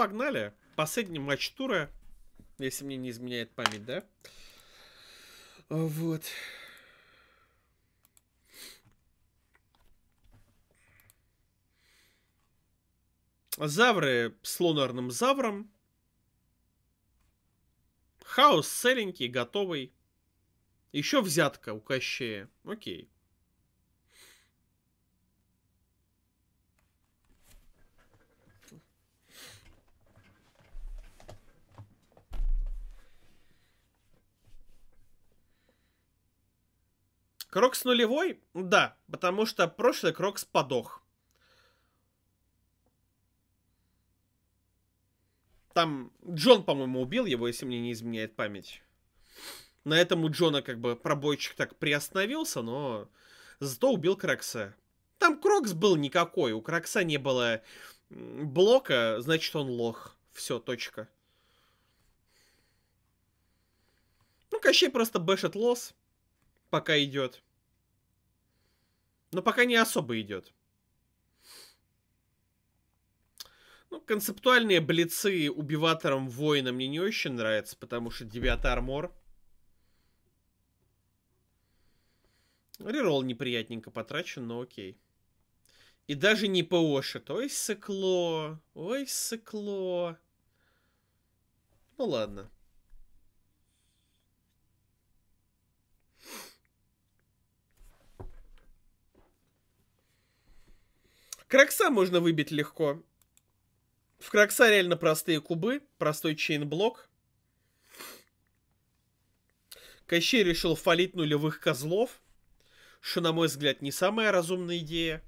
погнали. Последний матч тура, если мне не изменяет память, да? Вот. Завры с лунарным завром. Хаос целенький, готовый. Еще взятка у Кощея. Окей. Крокс нулевой? Да, потому что прошлый Крокс подох. Там Джон, по-моему, убил его, если мне не изменяет память. На этом у Джона как бы пробойчик так приостановился, но зато убил Крокса. Там Крокс был никакой, у Крокса не было блока, значит он лох. Все, точка. Ну, Кощей просто бэшит лос пока идет. Но пока не особо идет. Ну, концептуальные блицы убиватором воина мне не очень нравятся, потому что 9 армор. Рерол неприятненько потрачен, но окей. И даже не поошит. Ой, сыкло. Ой, сыкло. Ну ладно. Крокса можно выбить легко. В Крокса реально простые кубы, простой чейнблок. Кощей решил фалить нулевых козлов, что, на мой взгляд, не самая разумная идея.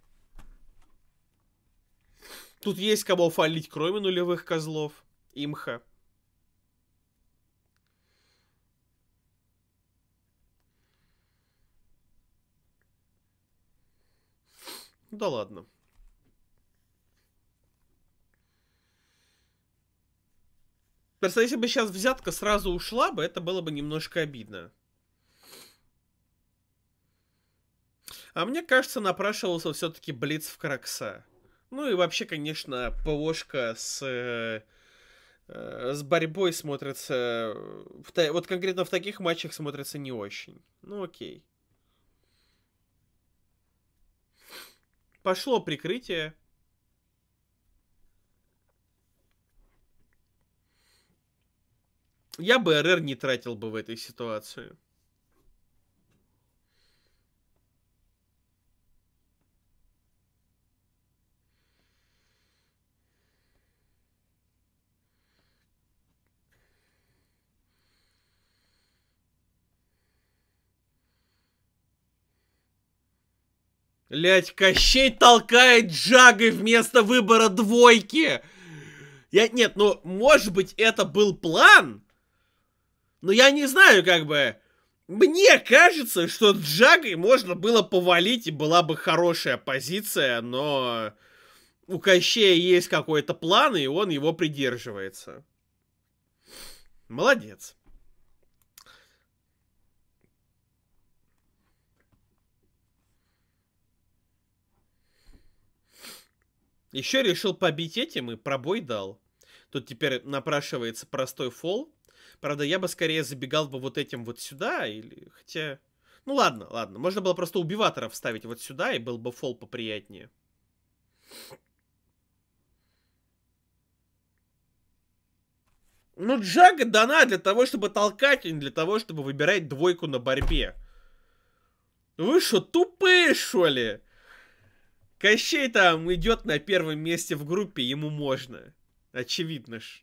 Тут есть кого фалить, кроме нулевых козлов. Имха. Да ладно. Просто если бы сейчас взятка сразу ушла бы, это было бы немножко обидно. А мне кажется, напрашивался все-таки Блиц в Кракса. Ну и вообще, конечно, ПОшка с, э, с борьбой смотрится... Э, в, вот конкретно в таких матчах смотрится не очень. Ну окей. Пошло прикрытие. Я бы РР не тратил бы в этой ситуации. Блять, Кощей толкает Джагой вместо выбора двойки. Я, нет, ну, может быть, это был план, но ну, я не знаю, как бы... Мне кажется, что Джагой можно было повалить, и была бы хорошая позиция, но у Кощея есть какой-то план, и он его придерживается. Молодец. Еще решил побить этим и пробой дал. Тут теперь напрашивается простой фол. Правда, я бы скорее забегал бы вот этим вот сюда, или хотя... Ну ладно, ладно. Можно было просто убиватора вставить вот сюда, и был бы фол поприятнее. Ну, Джага дана для того, чтобы толкать, а не для того, чтобы выбирать двойку на борьбе. Вы что, тупые, что ли? Кощей там идет на первом месте в группе, ему можно. Очевидно ж.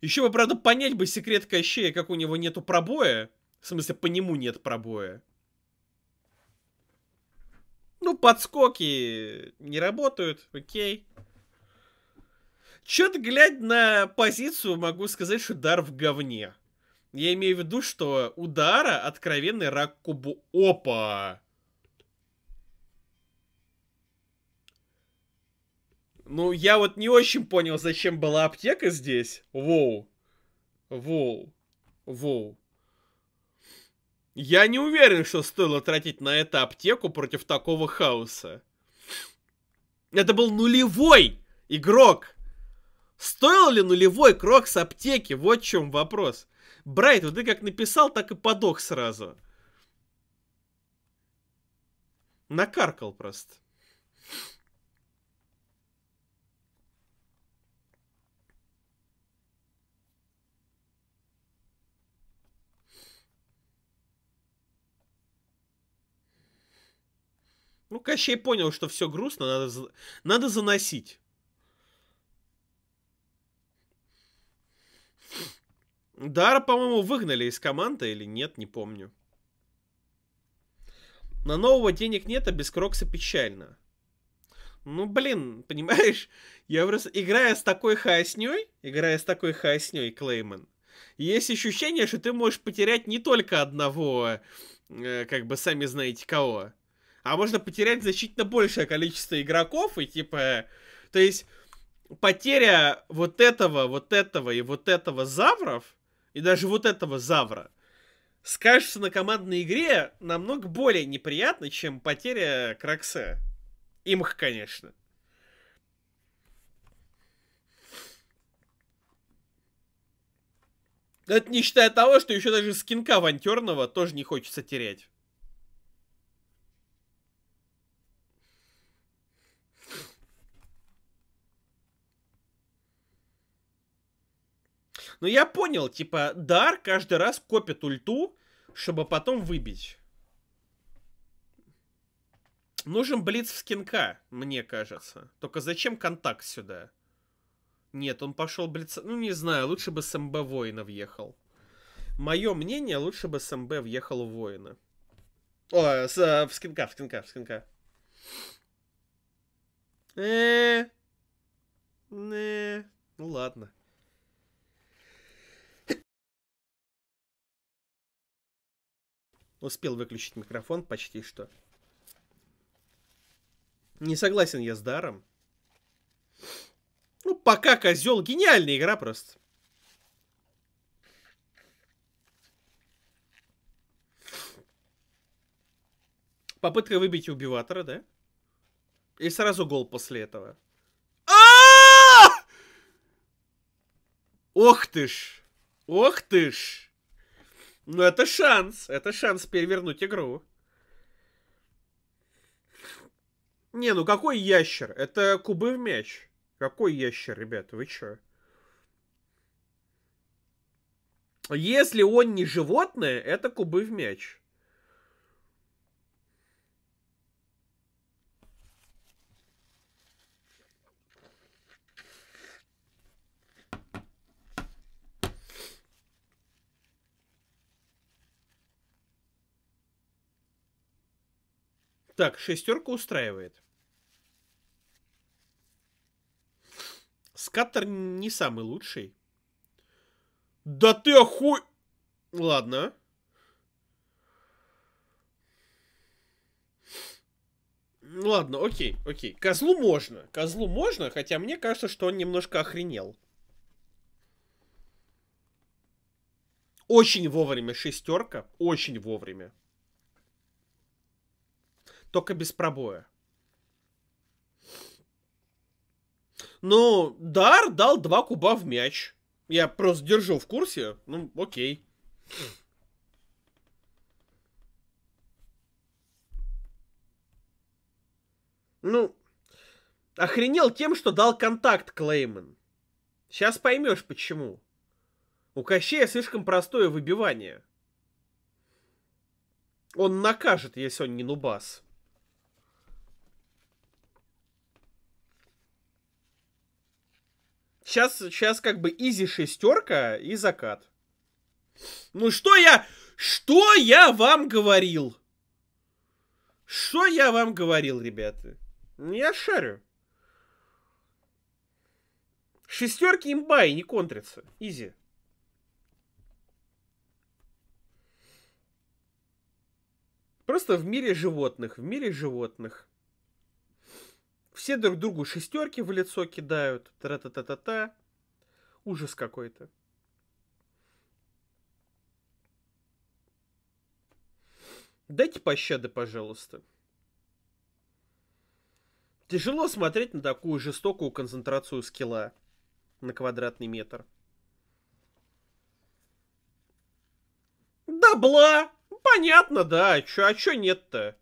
Еще бы, правда, понять бы секрет Кощея, как у него нету пробоя. В смысле, по нему нет пробоя. Ну, подскоки не работают, окей. Чё-то, глядя на позицию, могу сказать, что удар в говне. Я имею в виду, что удара откровенный рак кубу. Опа! Ну, я вот не очень понял, зачем была аптека здесь. Воу. Воу. Воу. Я не уверен, что стоило тратить на это аптеку против такого хаоса. Это был нулевой игрок. Стоил ли нулевой крок с аптеки? Вот в чем вопрос. Брайт, вот ты как написал, так и подох сразу. Накаркал просто. Ну, Кощей понял, что все грустно, надо, надо заносить. Дара, по-моему, выгнали из команды или нет, не помню. На нового денег нет, а без Крокса печально. Ну, блин, понимаешь, я просто... Играя с такой хаосней, играя с такой хаосней, Клейман, есть ощущение, что ты можешь потерять не только одного, э, как бы, сами знаете кого, а можно потерять значительно большее количество игроков, и типа... То есть потеря вот этого, вот этого и вот этого завров, и даже вот этого завра, скажется на командной игре намного более неприятно, чем потеря Кракса имх конечно. Это не считая того, что еще даже скинка авантюрного тоже не хочется терять. Но я понял, типа, дар каждый раз копит ульту, чтобы потом выбить. Нужен блиц в скинка, мне кажется. Только зачем контакт сюда? Нет, он пошел блиц... Ну, не знаю, лучше бы с МБ воина въехал. Мое мнение, лучше бы с МБ въехал воина. О, с, э, в скинка, в скинка, в скинка. Э, э, ну ладно. Успел выключить микрофон почти что. Не согласен я с даром. Ну, пока козел. Гениальная игра просто. Попытка выбить убиватора, да? И сразу гол после этого. Ох ты ж! Ох ты ж! Ну, это шанс. Это шанс перевернуть игру. Не, ну какой ящер? Это кубы в мяч. Какой ящер, ребята? Вы чё? Если он не животное, это кубы в мяч. Так, шестерка устраивает. Скаттер не самый лучший. Да ты охуй... Ладно. Ладно, окей, окей. Козлу можно. Козлу можно, хотя мне кажется, что он немножко охренел. Очень вовремя шестерка. Очень вовремя только без пробоя. Ну, Дар дал два куба в мяч. Я просто держу в курсе. Ну, окей. Ну, охренел тем, что дал контакт Клейман. Сейчас поймешь, почему. У Кощея слишком простое выбивание. Он накажет, если он не нубас. Сейчас, сейчас как бы изи шестерка и закат. Ну что я... Что я вам говорил? Что я вам говорил, ребята? Ну, я шарю. Шестерки имба и не контрится. Изи. Просто в мире животных, в мире животных. Все друг другу шестерки в лицо кидают. Тра-та-та-та-та. Ужас какой-то. Дайте пощады, пожалуйста. Тяжело смотреть на такую жестокую концентрацию скилла на квадратный метр. Да бла! Понятно, да. А чё, а чё нет-то?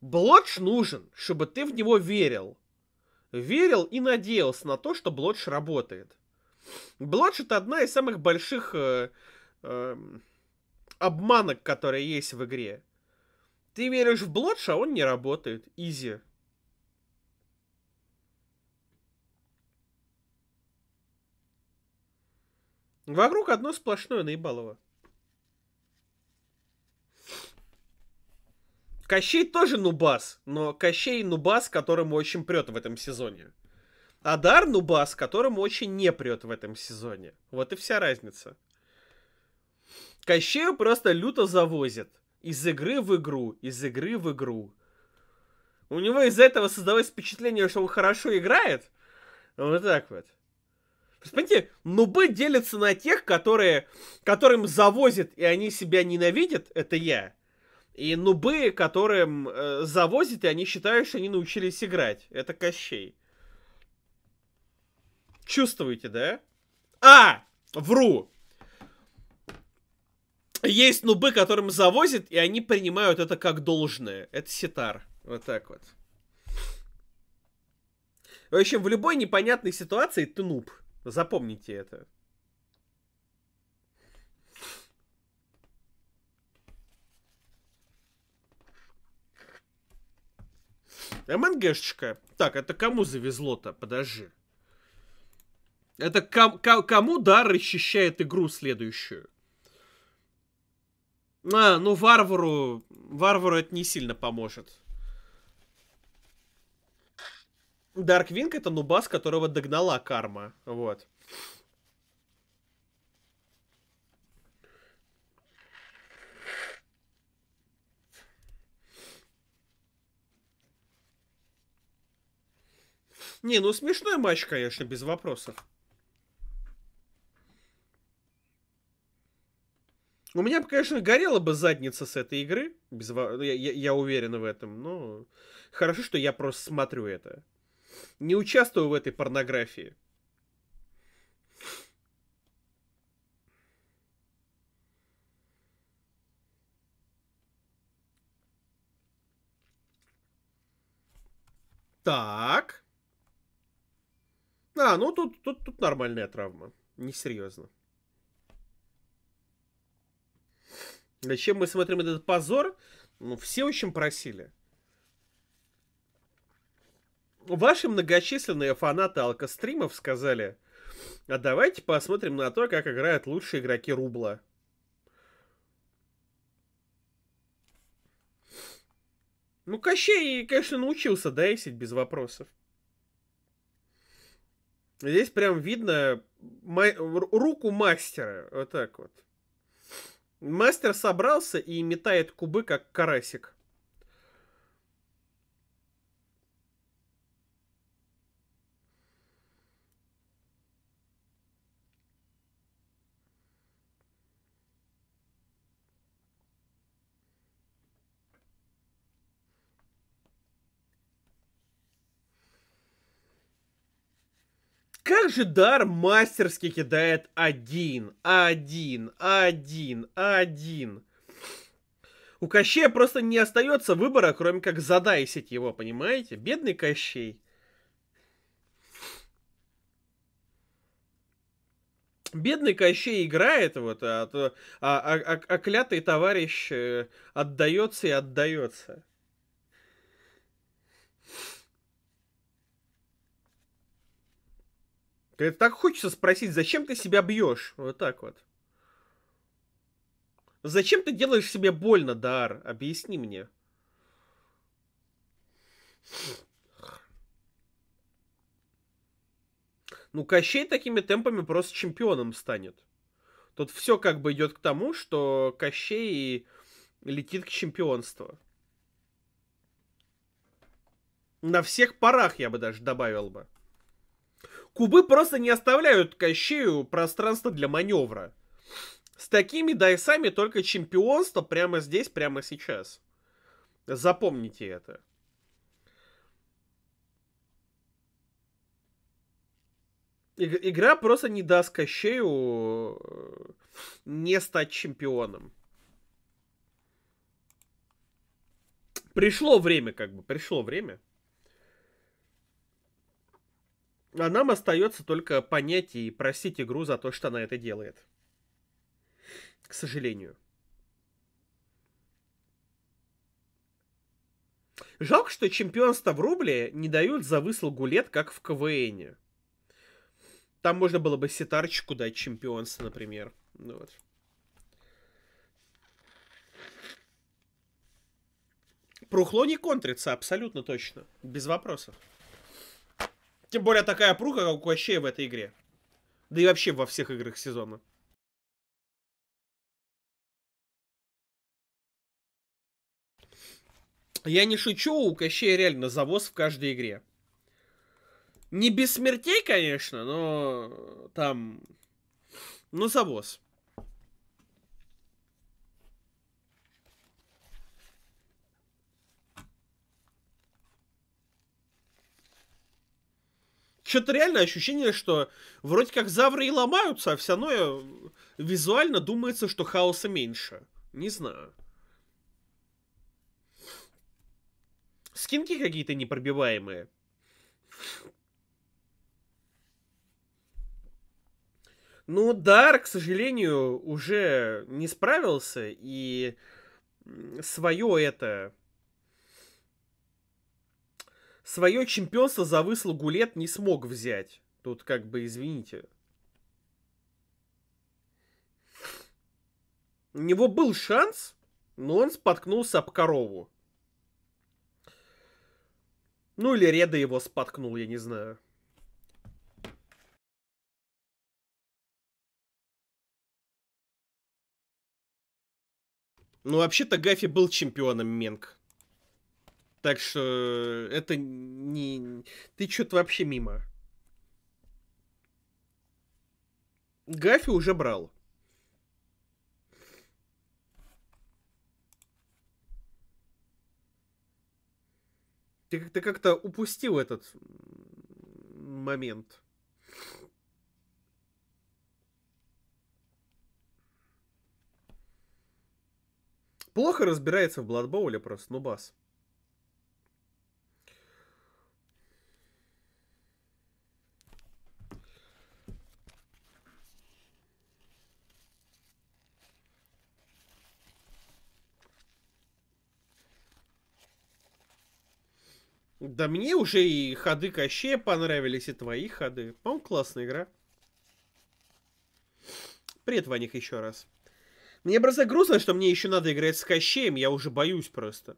Блодж нужен, чтобы ты в него верил. Верил и надеялся на то, что Блодж работает. Блодж это одна из самых больших э, э, обманок, которые есть в игре. Ты веришь в Блодж, а он не работает. Изи. Вокруг одно сплошное наебалово. Кощей тоже нубас, но Кощей нубас, которому очень прет в этом сезоне. Адар нубас, которому очень не прет в этом сезоне. Вот и вся разница. Кощею просто люто завозят. Из игры в игру, из игры в игру. У него из-за этого создалось впечатление, что он хорошо играет. Вот так вот. Смотрите, нубы делятся на тех, которые, которым завозят, и они себя ненавидят, это я. И нубы, которым э, и они считают, что они научились играть. Это Кощей. Чувствуете, да? А! Вру! Есть нубы, которым завозят, и они принимают это как должное. Это ситар. Вот так вот. В общем, в любой непонятной ситуации ты нуб. Запомните это. МНГшечка. Так, это кому завезло-то? Подожди. Это ком ком кому дар расчищает игру следующую? А, ну варвару... Варвару это не сильно поможет. Дарквинг это нубас, которого догнала карма. Вот. Не, ну смешной матч, конечно, без вопросов. У меня, конечно, горела бы задница с этой игры, без, ну, я, я, я уверен в этом, но хорошо, что я просто смотрю это. Не участвую в этой порнографии. Так. А, ну тут, тут, тут нормальная травма. Несерьезно. Зачем мы смотрим этот позор? Ну, все очень просили. Ваши многочисленные фанаты алкостримов сказали, а давайте посмотрим на то, как играют лучшие игроки рубла. Ну, Кощей, конечно, научился да дайсить без вопросов. Здесь прям видно ма- руку мастера. Вот так вот. Мастер собрался и метает кубы, как карасик. Как же Дар мастерски кидает один, один, один, один. У Кощея просто не остается выбора, кроме как задайсить его, понимаете? Бедный Кощей. Бедный Кощей играет, вот, а, а, а, а клятый товарищ отдается и отдается. так хочется спросить, зачем ты себя бьешь? Вот так вот. Зачем ты делаешь себе больно, Дар? Объясни мне. Ну, Кощей такими темпами просто чемпионом станет. Тут все как бы идет к тому, что Кощей летит к чемпионству. На всех парах я бы даже добавил бы. Кубы просто не оставляют Кощею пространство для маневра. С такими дайсами только чемпионство прямо здесь, прямо сейчас. Запомните это. Игра просто не даст Кощею э, не стать чемпионом. Пришло время, как бы, пришло время. А нам остается только понять и просить игру за то, что она это делает. К сожалению. Жалко, что чемпионство в рубле не дают за выслугу лет, как в КВНе. Там можно было бы ситарчику дать чемпионство, например. Ну вот. Прухло не контрится, абсолютно точно. Без вопросов. Тем более такая пруха, как у Кощея в этой игре. Да и вообще во всех играх сезона. Я не шучу, у Кощея реально завоз в каждой игре. Не без смертей, конечно, но там... Ну, завоз. Что-то реально ощущение, что вроде как завры и ломаются, а все равно э, визуально думается, что хаоса меньше. Не знаю. Скинки какие-то непробиваемые. Ну, Дар, к сожалению, уже не справился, и свое это свое чемпионство за выслугу лет не смог взять. Тут как бы, извините. У него был шанс, но он споткнулся об корову. Ну или Реда его споткнул, я не знаю. Ну вообще-то Гафи был чемпионом Менг. Так что это не... Ты что-то вообще мимо. Гафи уже брал. Ты, ты как-то упустил этот момент. Плохо разбирается в Бладбоуле просто, ну бас. Да мне уже и ходы Кощея понравились, и твои ходы. По-моему, классная игра. Привет, Ваник, еще раз. Мне просто грустно, что мне еще надо играть с Кощеем, я уже боюсь просто.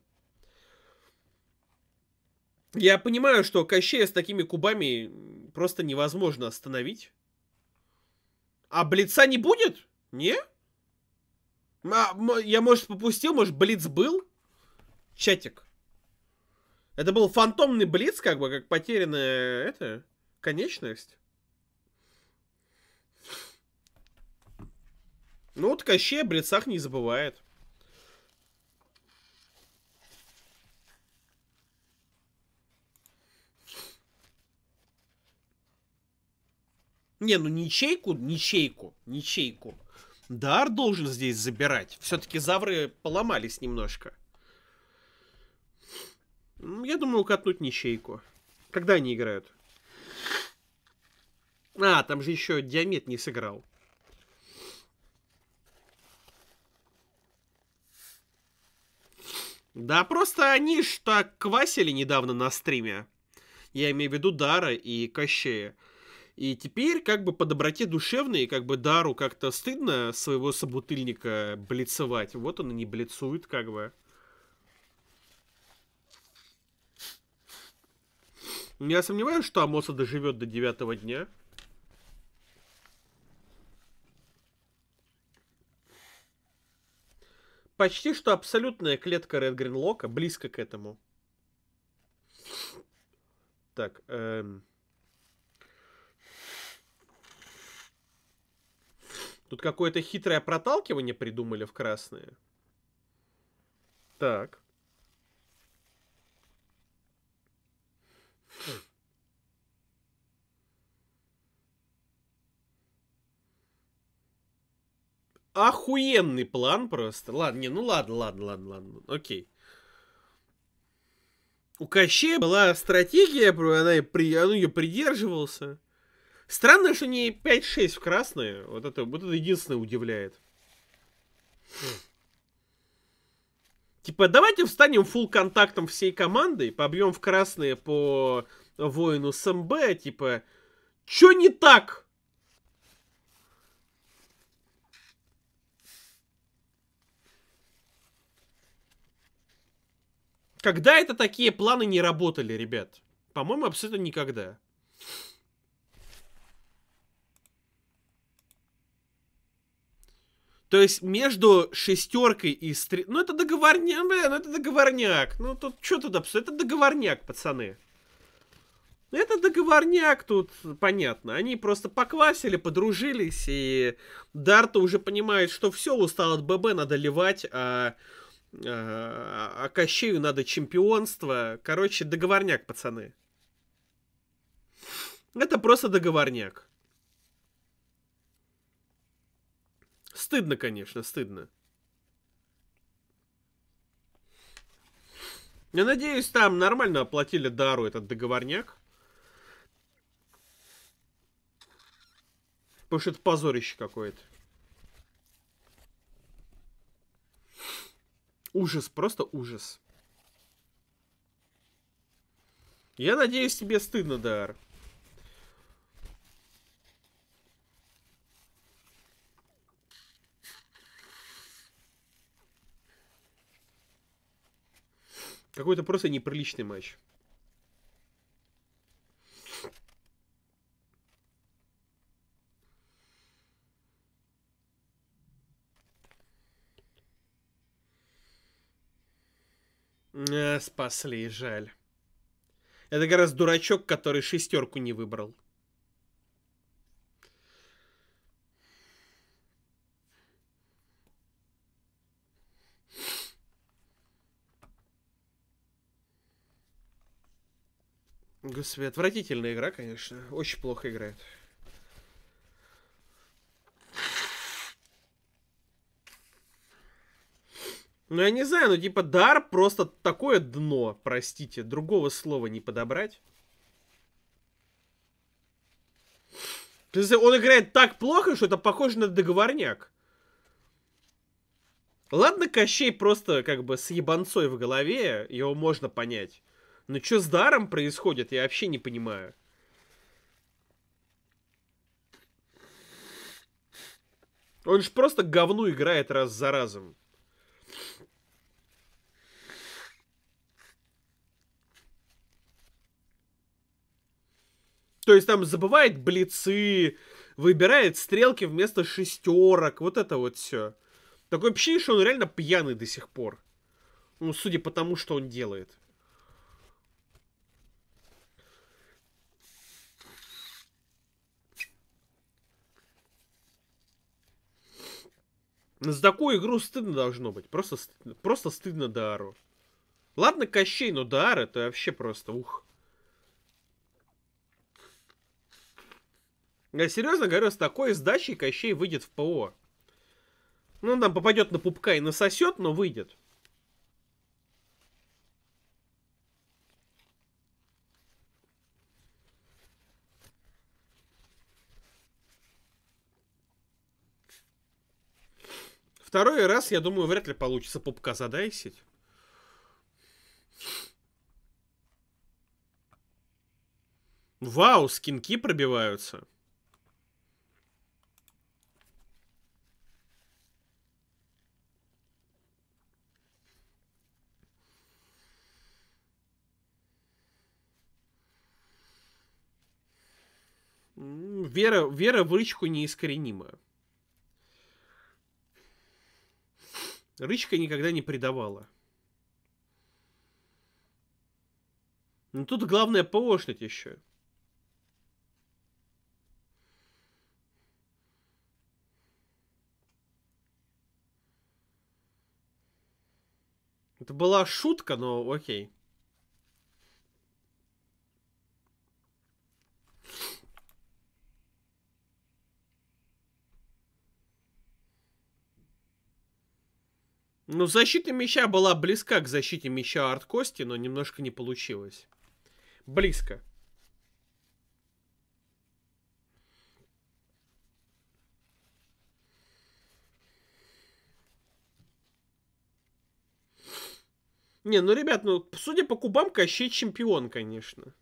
Я понимаю, что Кощея с такими кубами просто невозможно остановить. А Блица не будет? Не? А, я, может, попустил, может, Блиц был? Чатик. Это был фантомный блиц, как бы, как потерянная это, конечность. Ну вот Кощей о блицах не забывает. Не, ну ничейку, ничейку, ничейку. Дар должен здесь забирать. Все-таки завры поломались немножко. Я думаю, катнуть ничейку. Когда они играют? А, там же еще Диамет не сыграл. Да, просто они ж так квасили недавно на стриме. Я имею в виду Дара и Кощея. И теперь, как бы по доброте душевной, как бы Дару как-то стыдно своего собутыльника блицевать. Вот он и не блицует, как бы. Я сомневаюсь, что Амоса доживет до девятого дня. Почти что абсолютная клетка Ред Гринлока, близко к этому. Так, эм... Тут какое-то хитрое проталкивание придумали в красные. Так. Охуенный план просто. Ладно, не, ну ладно, ладно, ладно, ладно. Окей. У Кощея была стратегия, она, при, он ее придерживался. Странно, что не 5-6 в красное. Вот это, вот это единственное удивляет. Mm. Типа, давайте встанем фул контактом всей командой, побьем в красные по воину СМБ, МБ, типа, чё не так? Когда это такие планы не работали, ребят? По-моему, абсолютно никогда. То есть между шестеркой и стри... Ну это договорняк, ну, бля, ну это договорняк. Ну тут что тут обсуждать? Это договорняк, пацаны. Это договорняк тут, понятно. Они просто поквасили, подружились, и Дарта уже понимает, что все, устал от ББ, надо ливать, а, а, а Кащею надо чемпионство. Короче, договорняк, пацаны. Это просто договорняк. Стыдно, конечно, стыдно. Я надеюсь, там нормально оплатили дару этот договорняк. Потому что это позорище какое-то. Ужас, просто ужас. Я надеюсь, тебе стыдно, Дар. Какой-то просто неприличный матч. Э, спасли, жаль. Это как раз дурачок, который шестерку не выбрал. Господи, отвратительная игра, конечно. Очень плохо играет. Ну, я не знаю, ну, типа, дар просто такое дно, простите. Другого слова не подобрать. То есть он играет так плохо, что это похоже на договорняк. Ладно, Кощей просто как бы с ебанцой в голове, его можно понять. Ну что с даром происходит, я вообще не понимаю. Он же просто говну играет раз за разом. То есть там забывает блицы, выбирает стрелки вместо шестерок, вот это вот все. Такое ощущение, что он реально пьяный до сих пор. Ну, судя по тому, что он делает. За такую игру стыдно должно быть. Просто просто стыдно Дару. Ладно, Кощей, но Дар это вообще просто ух. Я серьезно говорю, с такой сдачей Кощей выйдет в ПО. Ну, он там попадет на пупка и насосет, но выйдет. Второй раз, я думаю, вряд ли получится пупка задайсить. Вау, скинки пробиваются. Вера, вера в рычку неискоренимая. Рычка никогда не предавала. Но ну, тут главное поошнуть еще. Это была шутка, но окей. Ну, защита меча была близка к защите меча арт кости, но немножко не получилось. Близко. Не, ну, ребят, ну, судя по кубам, Кощей чемпион, конечно.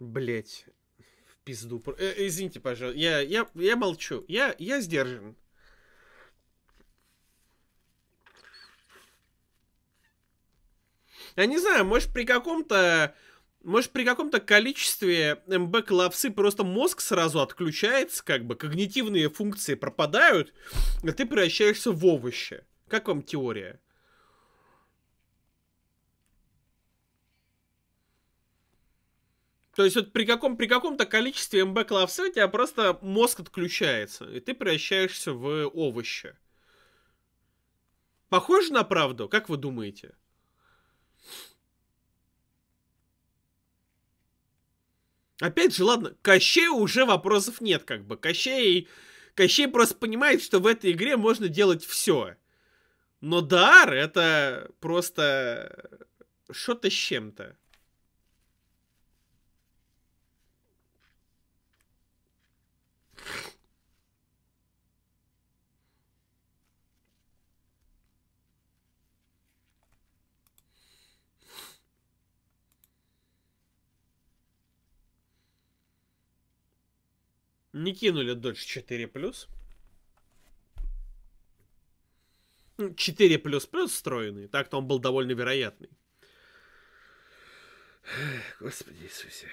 Блять. В пизду. Э, э, извините, пожалуйста. Я, я, я молчу. Я, я сдержан. Я не знаю, может, при каком-то... Может, при каком-то количестве МБ-коллапсы просто мозг сразу отключается, как бы, когнитивные функции пропадают, а ты превращаешься в овощи. Как вам теория? То есть вот при, каком, при каком-то количестве МБ клавсы у тебя просто мозг отключается, и ты превращаешься в овощи. Похоже на правду? Как вы думаете? Опять же, ладно, Кощею уже вопросов нет, как бы. Кощей, Кощей просто понимает, что в этой игре можно делать все. Но дар это просто что-то с чем-то. Не кинули Dodge 4 плюс. 4 ну, плюс плюс встроенный. Так-то он был довольно вероятный. Господи Иисусе.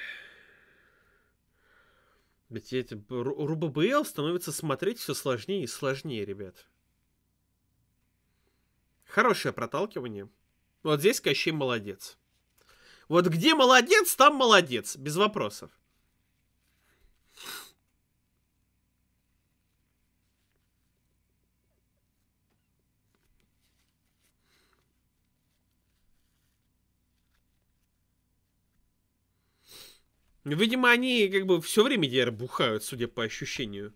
Ведь эти РУББЛ становится смотреть все сложнее и сложнее, ребят. Хорошее проталкивание. Вот здесь Кощей молодец. Вот где молодец, там молодец, без вопросов. Видимо, они как бы все время теперь бухают, судя по ощущению.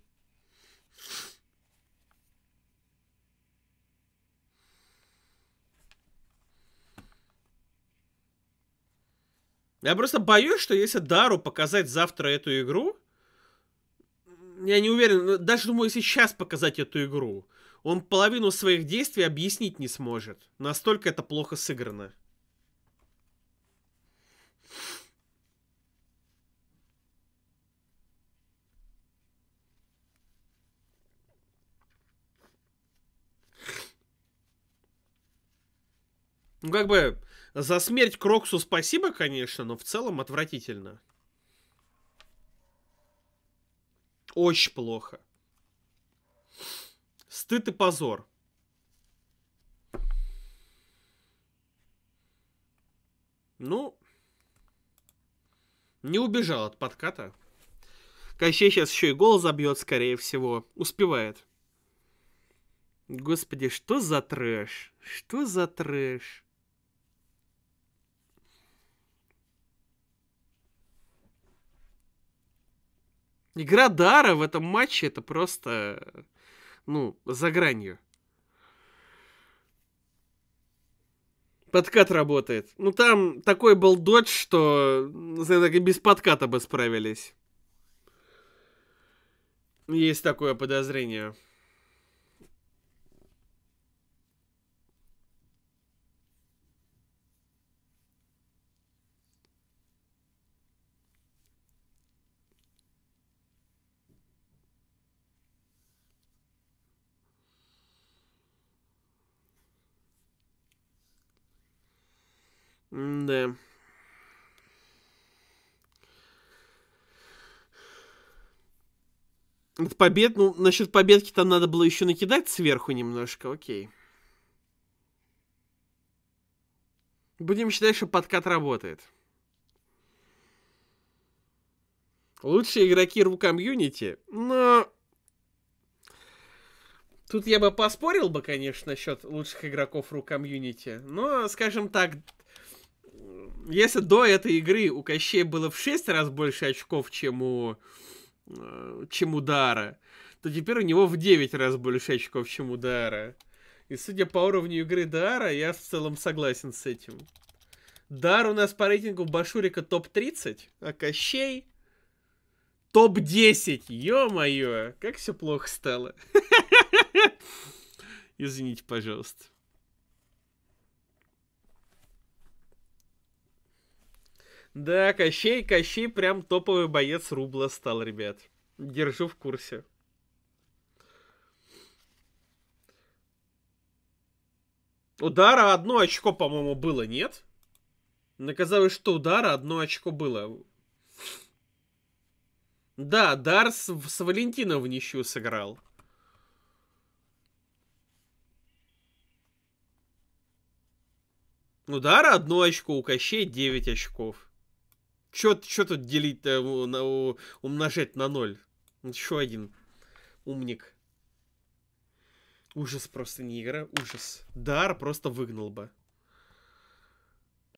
Я просто боюсь, что если Дару показать завтра эту игру, я не уверен, даже думаю, если сейчас показать эту игру, он половину своих действий объяснить не сможет. Настолько это плохо сыграно. Ну, как бы, за смерть Кроксу спасибо, конечно, но в целом отвратительно. Очень плохо. Стыд и позор. Ну, не убежал от подката. Кощей сейчас еще и гол забьет, скорее всего. Успевает. Господи, что за трэш? Что за трэш? Игра Дара в этом матче это просто, ну, за гранью. Подкат работает. Ну, там такой был додж, что, ну, знаете, без подката бы справились. Есть такое подозрение. Да. Побед, ну, насчет победки там надо было еще накидать сверху немножко, окей. Будем считать, что подкат работает. Лучшие игроки ру комьюнити, но... Тут я бы поспорил бы, конечно, насчет лучших игроков ру комьюнити, но, скажем так, если до этой игры у Кощея было в 6 раз больше очков, чем у, э, чем у Дара, то теперь у него в 9 раз больше очков, чем у Дара. И судя по уровню игры Дара, я в целом согласен с этим. Дар у нас по рейтингу Башурика топ-30, а Кощей топ-10. Ё-моё, как все плохо стало. Извините, пожалуйста. Да, Кощей, Кощей прям топовый боец рубла стал, ребят. Держу в курсе. Удара одно очко, по-моему, было, нет? Наказалось, что удара одно очко было. Да, Дар с, с Валентином в ничью сыграл. Удара одно очко, у Кощей 9 очков. Чё, чё тут делить-то, э, умножать на ноль? Еще один умник. Ужас просто не игра, ужас. Дар просто выгнал бы.